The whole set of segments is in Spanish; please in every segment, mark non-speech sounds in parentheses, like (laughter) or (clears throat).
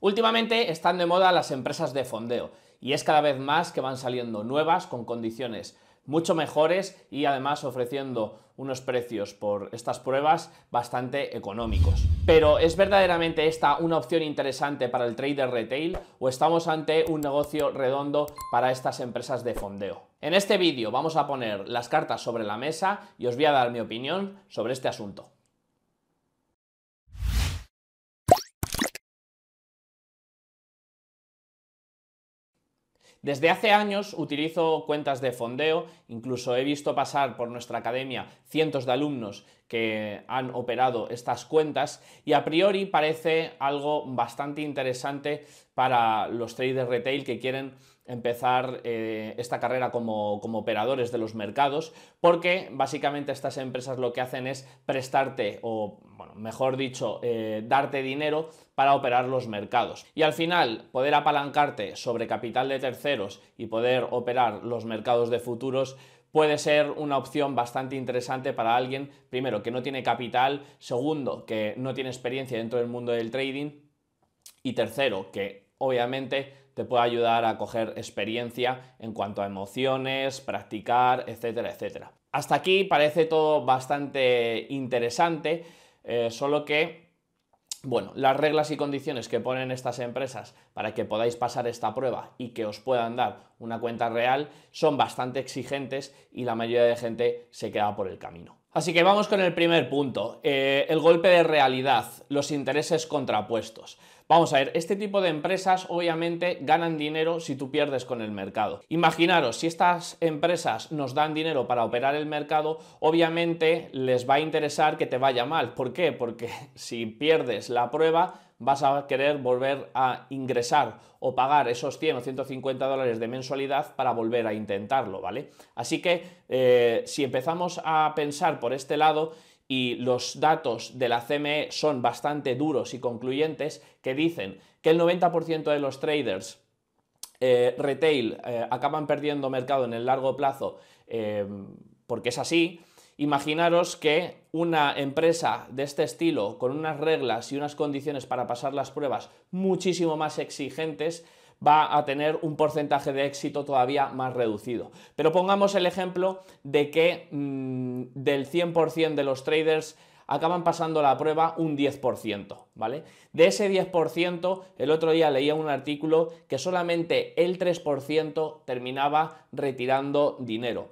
Últimamente están de moda las empresas de fondeo y es cada vez más que van saliendo nuevas con condiciones mucho mejores y además ofreciendo unos precios por estas pruebas bastante económicos. Pero ¿es verdaderamente esta una opción interesante para el trader retail o estamos ante un negocio redondo para estas empresas de fondeo? En este vídeo vamos a poner las cartas sobre la mesa y os voy a dar mi opinión sobre este asunto. Desde hace años utilizo cuentas de fondeo, incluso he visto pasar por nuestra academia cientos de alumnos que han operado estas cuentas y a priori parece algo bastante interesante para los traders retail que quieren empezar eh, esta carrera como, operadores de los mercados, porque básicamente estas empresas lo que hacen es prestarte, o bueno, mejor dicho, eh, darte dinero para operar los mercados. Y al final, poder apalancarte sobre capital de terceros y poder operar los mercados de futuros puede ser una opción bastante interesante para alguien, primero, que no tiene capital, segundo, que no tiene experiencia dentro del mundo del trading, y tercero, que obviamente te puede ayudar a coger experiencia en cuanto a emociones, practicar, etcétera, etcétera. Hasta aquí parece todo bastante interesante, eh, solo que bueno, las reglas y condiciones que ponen estas empresas para que podáis pasar esta prueba y que os puedan dar una cuenta real son bastante exigentes y la mayoría de gente se queda por el camino. Así que vamos con el primer punto, eh, el golpe de realidad, los intereses contrapuestos. Vamos a ver, este tipo de empresas obviamente ganan dinero si tú pierdes con el mercado. Imaginaros, si estas empresas nos dan dinero para operar el mercado, obviamente les va a interesar que te vaya mal. ¿Por qué? Porque (laughs) si pierdes la prueba, vas a querer volver a ingresar o pagar esos 100 o 150 dólares de mensualidad para volver a intentarlo, ¿vale? Así que eh, si empezamos a pensar por este lado, y los datos de la CME son bastante duros y concluyentes, que dicen que el 90% de los traders eh, retail eh, acaban perdiendo mercado en el largo plazo, eh, porque es así, imaginaros que una empresa de este estilo, con unas reglas y unas condiciones para pasar las pruebas muchísimo más exigentes, va a tener un porcentaje de éxito todavía más reducido. Pero pongamos el ejemplo de que mm, del 100% de los traders acaban pasando la prueba un 10%, ¿vale? De ese 10%, el otro día leía un artículo que solamente el 3% terminaba retirando dinero.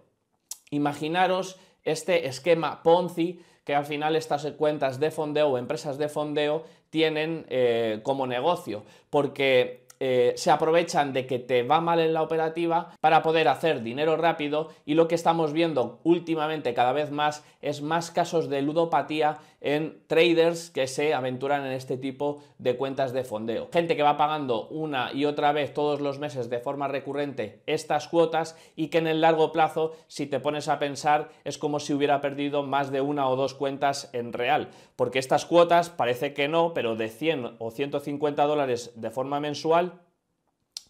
Imaginaros este esquema Ponzi que al final estas cuentas de fondeo o empresas de fondeo tienen eh, como negocio, porque eh, se aprovechan de que te va mal en la operativa para poder hacer dinero rápido y lo que estamos viendo últimamente cada vez más es más casos de ludopatía en traders que se aventuran en este tipo de cuentas de fondeo. Gente que va pagando una y otra vez todos los meses de forma recurrente estas cuotas y que en el largo plazo, si te pones a pensar, es como si hubiera perdido más de una o dos cuentas en real, porque estas cuotas parece que no, pero de 100 o 150 dólares de forma mensual,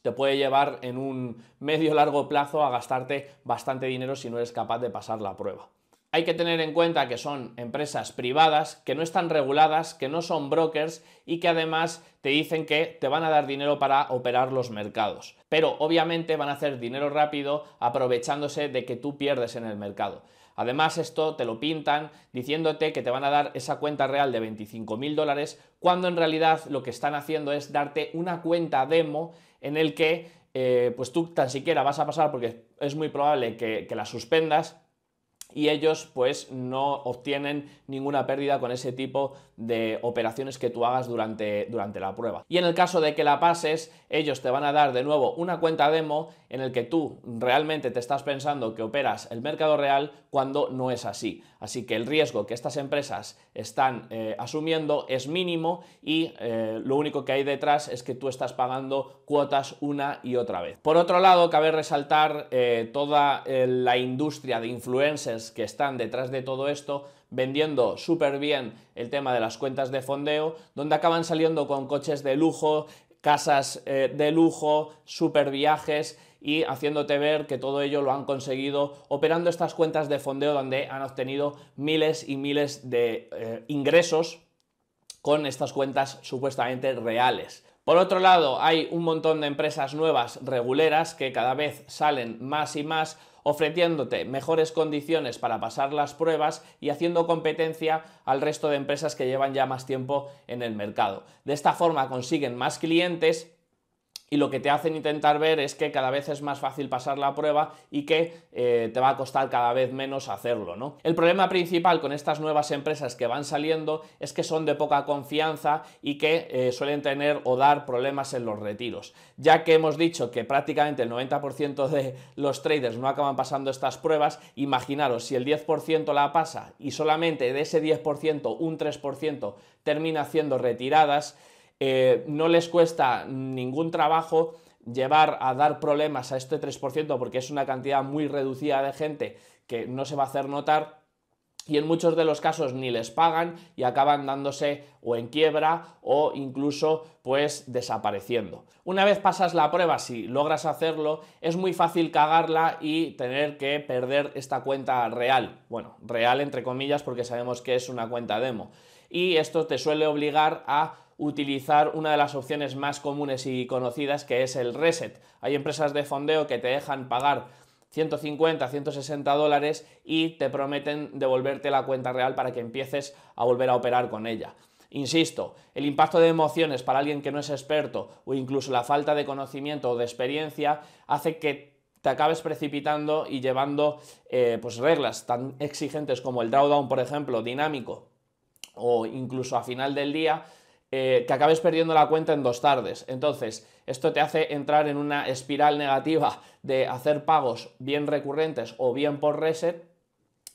te puede llevar en un medio largo plazo a gastarte bastante dinero si no eres capaz de pasar la prueba. Hay que tener en cuenta que son empresas privadas, que no están reguladas, que no son brokers y que además te dicen que te van a dar dinero para operar los mercados. Pero obviamente van a hacer dinero rápido aprovechándose de que tú pierdes en el mercado. Además esto te lo pintan diciéndote que te van a dar esa cuenta real de 25 mil dólares cuando en realidad lo que están haciendo es darte una cuenta demo en el que eh, pues tú tan siquiera vas a pasar porque es muy probable que, que la suspendas y ellos pues no obtienen ninguna pérdida con ese tipo de operaciones que tú hagas durante, durante, la prueba. Y en el caso de que la pases, ellos te van a dar de nuevo una cuenta demo en el que tú realmente te estás pensando que operas el mercado real cuando no es así. Así que el riesgo que estas empresas están eh, asumiendo es mínimo y eh, lo único que hay detrás es que tú estás pagando cuotas una y otra vez. Por otro lado, cabe resaltar eh, toda la industria de influencers que están detrás de todo esto vendiendo súper bien el tema de las cuentas de fondeo, donde acaban saliendo con coches de lujo, casas eh, de lujo, super viajes y haciéndote ver que todo ello lo han conseguido operando estas cuentas de fondeo donde han obtenido miles y miles de eh, ingresos con estas cuentas supuestamente reales. Por otro lado, hay un montón de empresas nuevas reguleras que cada vez salen más y más ofreciéndote mejores condiciones para pasar las pruebas y haciendo competencia al resto de empresas que llevan ya más tiempo en el mercado. De esta forma consiguen más clientes y lo que te hacen intentar ver es que cada vez es más fácil pasar la prueba y que eh, te va a costar cada vez menos hacerlo, ¿no? El problema principal con estas nuevas empresas que van saliendo es que son de poca confianza y que eh, suelen tener o dar problemas en los retiros. Ya que hemos dicho que prácticamente el 90% de los traders no acaban pasando estas pruebas, imaginaros si el 10% la pasa y solamente de ese 10% un 3% termina haciendo retiradas, eh, no les cuesta ningún trabajo llevar a dar problemas a este 3% porque es una cantidad muy reducida de gente que no se va a hacer notar y en muchos de los casos ni les pagan y acaban dándose o en quiebra o incluso pues desapareciendo. Una vez pasas la prueba, si logras hacerlo, es muy fácil cagarla y tener que perder esta cuenta real. Bueno, real entre comillas porque sabemos que es una cuenta demo. Y esto te suele obligar a utilizar una de las opciones más comunes y conocidas que es el reset. Hay empresas de fondeo que te dejan pagar 150, 160 dólares y te prometen devolverte la cuenta real para que empieces a volver a operar con ella. Insisto, el impacto de emociones para alguien que no es experto o incluso la falta de conocimiento o de experiencia hace que te acabes precipitando y llevando eh, pues reglas tan exigentes como el drawdown, por ejemplo, dinámico o incluso a final del día, eh, que acabes perdiendo la cuenta en dos tardes. Entonces, esto te hace entrar en una espiral negativa de hacer pagos bien recurrentes o bien por reset,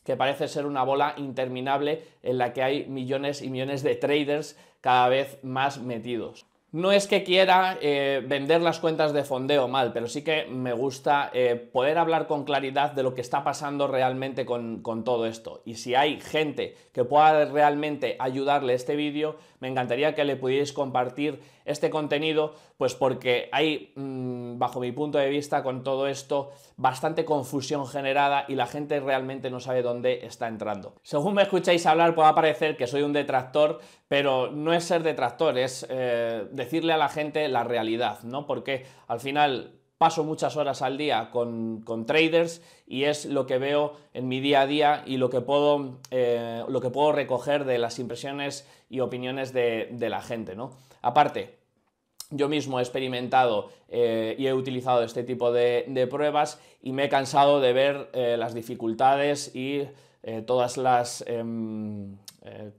que parece ser una bola interminable en la que hay millones y millones de traders cada vez más metidos. No es que quiera eh, vender las cuentas de fondeo mal, pero sí que me gusta eh, poder hablar con claridad de lo que está pasando realmente con, todo esto. Y si hay gente que pueda realmente ayudarle este vídeo, me encantaría que le pudierais compartir este contenido, pues porque hay... Mm, bajo mi punto de vista, con todo esto, bastante confusión generada y la gente realmente no sabe dónde está entrando. Según me escucháis hablar, puede parecer que soy un detractor, pero no es ser detractor, es eh, decirle a la gente la realidad, ¿no? Porque al final paso muchas horas al día con, con, traders y es lo que veo en mi día a día y lo que puedo, eh, lo que puedo recoger de las impresiones y opiniones de, de la gente. ¿no? Aparte, yo mismo he experimentado eh, y he utilizado este tipo de, pruebas y me he cansado de ver eh, las dificultades y eh, todas las em,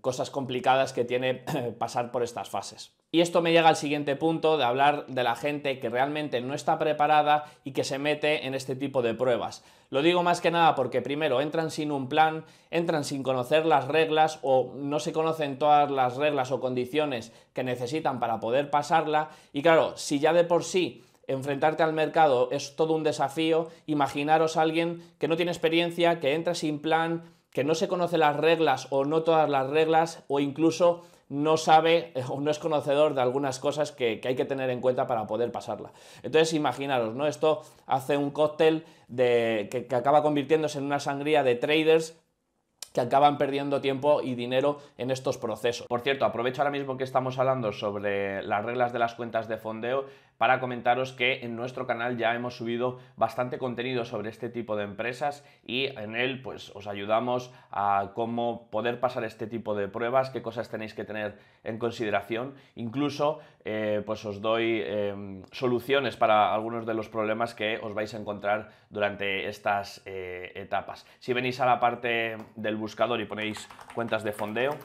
cosas complicadas que tiene (clears throat) pasar por estas fases. Y esto me llega al siguiente punto de hablar de la gente que realmente no está preparada y que se mete en este tipo de pruebas. Lo digo más que nada porque primero entran sin un plan, entran sin conocer las reglas o no se conocen todas las reglas o condiciones que necesitan para poder pasarla. Y claro, si ya de por sí enfrentarte al mercado es todo un desafío, imaginaros a alguien que no tiene experiencia, que entra sin plan, que no se conoce las reglas o no todas las reglas o incluso no sabe (laughs) o no es conocedor de algunas cosas que, hay que tener en cuenta para poder pasarla. Entonces, imaginaros, ¿no? Esto hace un cóctel de, que, que acaba convirtiéndose en una sangría de traders que acaban perdiendo tiempo y dinero en estos procesos. Por cierto, aprovecho ahora mismo que estamos hablando sobre las reglas de las cuentas de fondeo para comentaros que en nuestro canal ya hemos subido bastante contenido sobre este tipo de empresas y en él pues os ayudamos a cómo poder pasar este tipo de pruebas, qué cosas tenéis que tener en consideración, incluso eh, pues os doy em, soluciones para algunos de los problemas que os vais a encontrar durante estas eh, etapas. Si venís a la parte del buscador y ponéis cuentas de fondeo,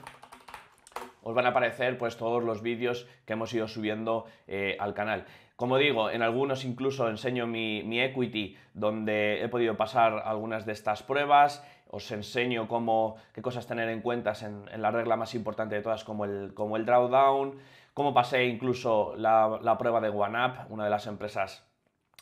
os van a aparecer pues todos los vídeos que hemos ido subiendo eh, al canal. Como digo, en algunos incluso enseño mi, equity, donde he podido pasar algunas de estas pruebas os enseño qué cosas tener en cuenta en, la regla más importante de todas, como el, como el drawdown, cómo pasé incluso la, prueba de OneUp, una de las empresas,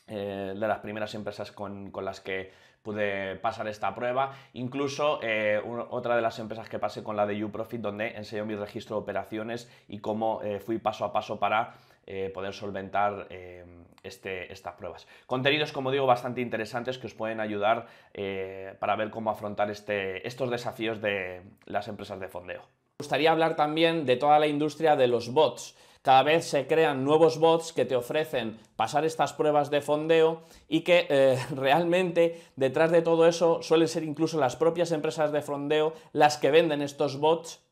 eh, de las primeras empresas con, las que pude pasar esta prueba, incluso eh, otra de las empresas que pasé con la de YouProfit, donde enseño mi registro de operaciones y cómo eh, fui paso a paso para eh, poder solventar eh, este, estas pruebas. Contenidos, como digo, bastante interesantes que os pueden ayudar eh, para ver cómo afrontar este, estos desafíos de las empresas de fondeo. Me gustaría hablar también de toda la industria de los bots. Cada vez se crean nuevos bots que te ofrecen pasar estas pruebas de fondeo y que (laughs) realmente detrás de todo eso suelen ser incluso las propias empresas de fondeo las que venden estos bots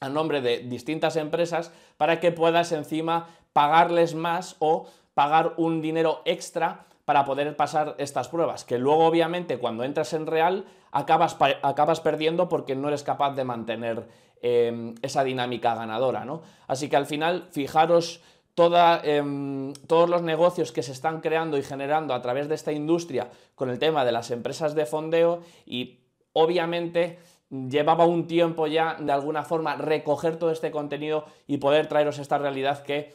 a nombre de distintas empresas para que puedas encima pagarles más o pagar un dinero extra para poder pasar estas pruebas, que luego obviamente cuando entras en real acabas, acabas perdiendo porque no eres capaz de mantener em, esa dinámica ganadora, ¿no? Así que al final, fijaros em, todos los negocios que se están creando y generando a través de esta industria con el tema de las empresas de fondeo y obviamente llevaba un tiempo ya de alguna forma recoger todo este contenido y poder traeros esta realidad que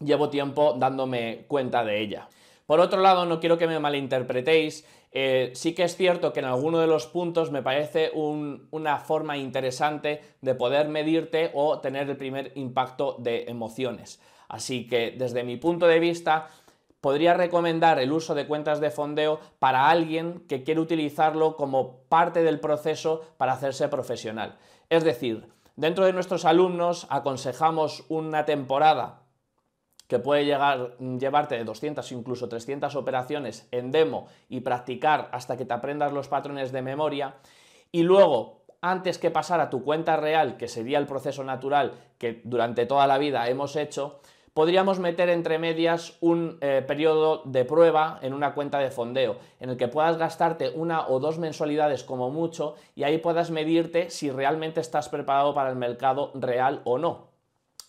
llevo tiempo dándome cuenta de ella. Por otro lado, no quiero que me malinterpretéis, eh, sí que es cierto que en alguno de los puntos me parece una forma interesante de poder medirte o tener el primer impacto de emociones. Así que desde mi punto de vista, podría recomendar el uso de cuentas de fondeo para alguien que quiere utilizarlo como parte del proceso para hacerse profesional. Es decir, dentro de nuestros alumnos aconsejamos una temporada que puede llegar, llevarte de 200 incluso 300 operaciones en demo y practicar hasta que te aprendas los patrones de memoria y luego antes que pasar a tu cuenta real, que sería el proceso natural que durante toda la vida hemos hecho, podríamos meter entre medias un eh, periodo de prueba en una cuenta de fondeo, en el que puedas gastarte una o dos mensualidades como mucho y ahí puedas medirte si realmente estás preparado para el mercado real o no.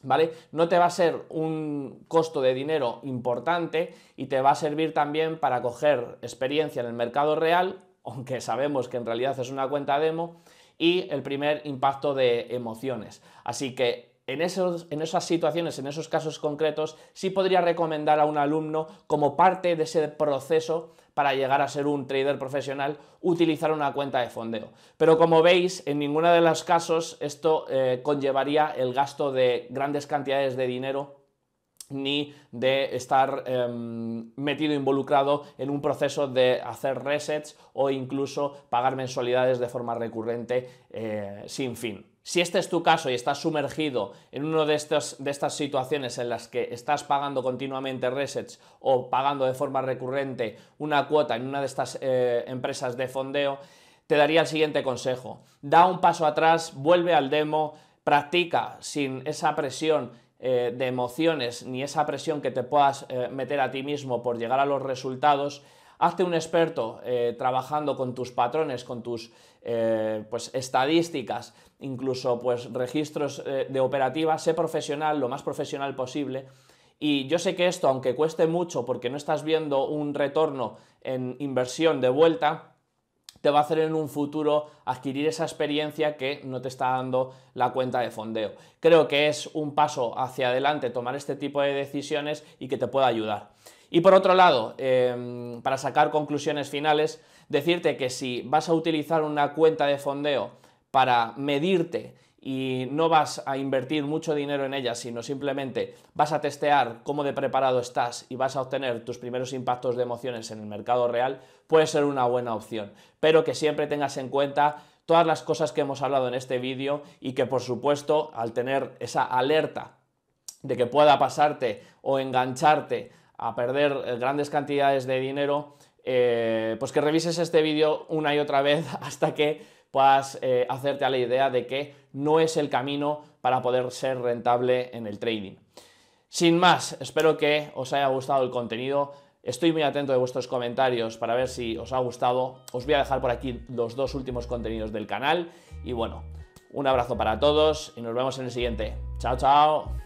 ¿Vale? No te va a ser un costo de dinero importante y te va a servir también para coger experiencia en el mercado real, aunque sabemos que en realidad es una cuenta demo, y el primer impacto de emociones. Así que en, esas situaciones, en esos casos concretos, sí podría recomendar a un alumno como parte de ese proceso para llegar a ser un trader profesional, utilizar una cuenta de fondeo. Pero como veis, en ninguno de los casos esto eh, conllevaría el gasto de grandes cantidades de dinero ni de estar em, metido, involucrado en un proceso de hacer resets o incluso pagar mensualidades de forma recurrente eh, sin fin. Si este es tu caso y estás sumergido en una de, de estas situaciones en las que estás pagando continuamente resets o pagando de forma recurrente una cuota en una de estas eh, empresas de fondeo, te daría el siguiente consejo. Da un paso atrás, vuelve al demo, practica sin esa presión eh, de emociones ni esa presión que te puedas eh, meter a ti mismo por llegar a los resultados Hazte un experto eh, trabajando con tus patrones, con tus eh, pues, estadísticas, incluso pues, registros eh, de operativa. Sé profesional, lo más profesional posible. Y yo sé que esto, aunque cueste mucho porque no estás viendo un retorno en inversión de vuelta, te va a hacer en un futuro adquirir esa experiencia que no te está dando la cuenta de fondeo. Creo que es un paso hacia adelante tomar este tipo de decisiones y que te pueda ayudar. Y por otro lado, em, para sacar conclusiones finales, decirte que si vas a utilizar una cuenta de fondeo para medirte y no vas a invertir mucho dinero en ella, sino simplemente vas a testear cómo de preparado estás y vas a obtener tus primeros impactos de emociones en el mercado real, puede ser una buena opción. Pero que siempre tengas en cuenta todas las cosas que hemos hablado en este vídeo y que por supuesto al tener esa alerta de que pueda pasarte o engancharte a perder eh, grandes cantidades de dinero, eh, pues que revises este vídeo una y otra vez (laughs) hasta que puedas eh, hacerte a la idea de que no es el camino para poder ser rentable en el trading. Sin más, espero que os haya gustado el contenido. Estoy muy atento de vuestros comentarios para ver si os ha gustado. Os voy a dejar por aquí los dos últimos contenidos del canal. Y bueno, un abrazo para todos y nos vemos en el siguiente. Chao, chao.